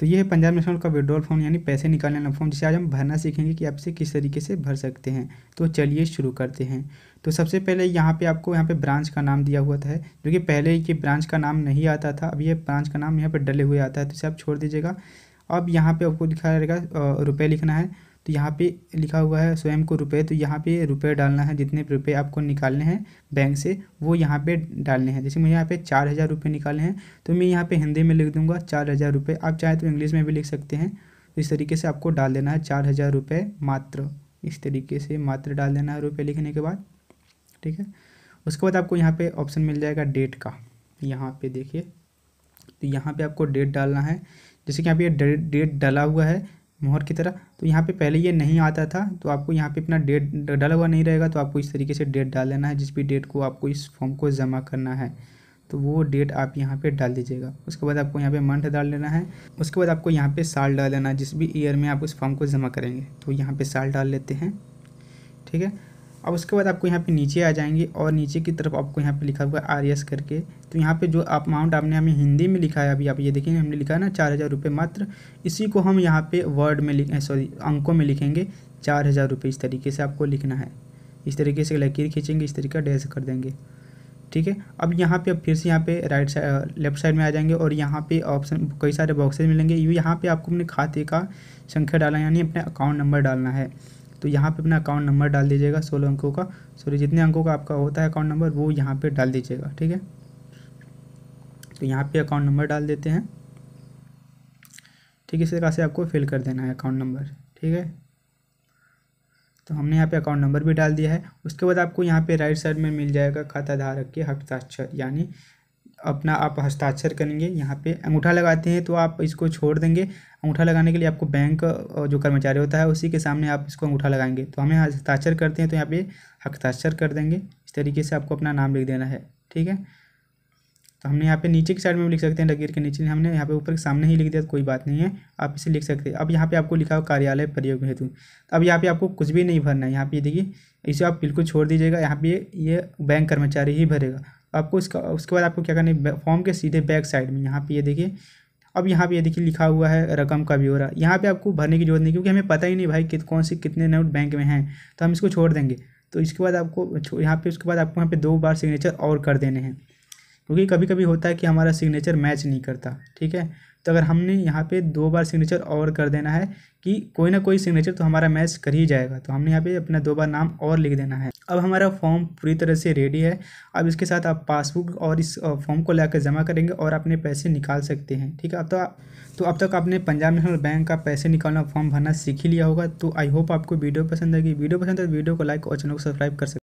तो ये है पंजाब नेशनल का विड्रॉल फॉर्म यानी पैसे निकालने वाला फॉर्म जिसे आज हम भरना सीखेंगे कि आप इसे किस तरीके से भर सकते हैं तो चलिए शुरू करते हैं तो सबसे पहले यहाँ पे आपको यहाँ पे ब्रांच का नाम दिया हुआ था जो कि पहले ये ब्रांच का नाम नहीं आता था अब ये ब्रांच का नाम यहाँ पर डले हुए आता है तो इसे आप छोड़ दीजिएगा अब यहाँ पर आपको लिखा रहेगा रुपये लिखना है तो यहाँ पे लिखा हुआ है स्वयं को रुपए तो यहाँ पे रुपए डालना है जितने रुपए आपको निकालने हैं बैंक से वो यहाँ पे डालने हैं जैसे मुझे यहाँ पे चार हज़ार रुपये निकालने हैं तो मैं यहाँ पे हिंदी में लिख दूंगा चार हज़ार रुपये आप चाहें तो इंग्लिश में भी लिख सकते हैं तो इस तरीके से आपको डाल देना है चार हज़ार रुपये मात्र इस तरीके से मात्र डाल देना है रुपये लिखने के बाद ठीक है उसके बाद आपको यहाँ पर ऑप्शन मिल जाएगा डेट का यहाँ पर देखिए तो यहाँ पर आपको डेट डालना है जैसे कि यहाँ पे डेट डाला हुआ है मोहर की तरह तो यहाँ पे पहले ये नहीं आता था तो आपको यहाँ पे अपना डेट डाला हुआ नहीं रहेगा तो आपको इस तरीके से डेट डाल देना है जिस भी डेट को आपको इस फॉर्म को जमा करना है तो वो डेट आप यहाँ पे डाल दीजिएगा उसके बाद आपको यहाँ पे मंथ डाल लेना है उसके बाद आपको यहाँ पे साल डाल लेना है जिस भी ईयर में आप उस फॉर्म को जमा करेंगे तो यहाँ पे साल डाल लेते हैं ठीक है अब उसके बाद आपको यहाँ पे नीचे आ जाएंगे और नीचे की तरफ आपको यहाँ पे लिखा हुआ आर एस करके तो यहाँ पे जो अमाउंट आपने हमें हिंदी में लिखा है अभी आप ये देखेंगे हमने लिखा है ना चार हज़ार रुपये मात्र इसी को हम यहाँ पे वर्ड में लिख सॉरी अंकों में लिखेंगे चार हज़ार रुपये इस तरीके से आपको लिखना है इस तरीके से लकीर खींचेंगे इस तरीके डैश कर देंगे ठीक है अब यहाँ पे अब फिर से यहाँ पे राइट साइड लेफ्ट साइड में आ जाएंगे और यहाँ पे ऑप्शन कई सारे बॉक्सेज मिलेंगे यू यहाँ पे आपको अपने खाते का संख्या डालना यानी अपने अकाउंट नंबर डालना है तो यहाँ पे अपना अकाउंट नंबर डाल दीजिएगा सोलह अंकों का सॉरी जितने अंकों का आपका होता है अकाउंट नंबर वो यहाँ पे डाल दीजिएगा ठीक है तो यहाँ पे अकाउंट नंबर डाल देते हैं ठीक है इसी तरह से आपको फिल कर देना है अकाउंट नंबर ठीक है तो हमने यहाँ पे अकाउंट नंबर भी डाल दिया है उसके बाद आपको यहाँ पे राइट साइड में मिल जाएगा खाता धारक के हस्ताक्षर यानी अपना आप हस्ताक्षर करेंगे यहाँ पे अंगूठा लगाते हैं तो आप इसको छोड़ देंगे अंगूठा लगाने के लिए आपको बैंक जो कर्मचारी होता है उसी के सामने आप इसको अंगूठा लगाएंगे तो हमें हस्ताक्षर करते हैं तो यहाँ पे हस्ताक्षर कर देंगे इस तरीके से आपको अपना नाम लिख देना है ठीक है तो हमने यहाँ पे नीचे की साइड में लिख सकते हैं लकीर के नीचे हमने यहाँ पे ऊपर के सामने ही लिख दिया तो कोई बात नहीं है आप इसे लिख सकते हैं अब यहाँ पे आपको लिखा हुआ कार्यालय प्रयोग हेतु तो अब यहाँ पे आपको कुछ भी नहीं भरना है यहाँ पे देखिए इसे आप बिल्कुल छोड़ दीजिएगा यहाँ पे ये बैंक कर्मचारी ही भरेगा आपको इसका उसके बाद आपको क्या करना है फॉर्म के सीधे बैक साइड में यहाँ पे ये देखिए अब यहाँ पे ये देखिए लिखा हुआ है रकम का ब्यौरा यहाँ पे आपको भरने की जरूरत नहीं क्योंकि हमें पता ही नहीं भाई कित कौन से कितने नोट बैंक में हैं तो हम इसको छोड़ देंगे तो इसके बाद आपको यहाँ पे उसके बाद आपको यहाँ पे दो बार सिग्नेचर और कर देने हैं क्योंकि कभी कभी होता है कि हमारा सिग्नेचर मैच नहीं करता ठीक है तो अगर हमने यहाँ पे दो बार सिग्नेचर और कर देना है कि कोई ना कोई सिग्नेचर तो हमारा मैच कर ही जाएगा तो हमने यहाँ पे अपना दो बार नाम और लिख देना है अब हमारा फॉर्म पूरी तरह से रेडी है अब इसके साथ आप पासबुक और इस फॉर्म को लाकर जमा करेंगे और अपने पैसे निकाल सकते हैं ठीक है अब तो तो अब तक आपने पंजाब नेशनल बैंक का पैसे निकालना फॉर्म भरना सीख ही लिया होगा तो आई होप आपको वीडियो पसंद आएगी वीडियो पसंद है तो वीडियो को लाइक और चैनल को सब्सक्राइब कर सकते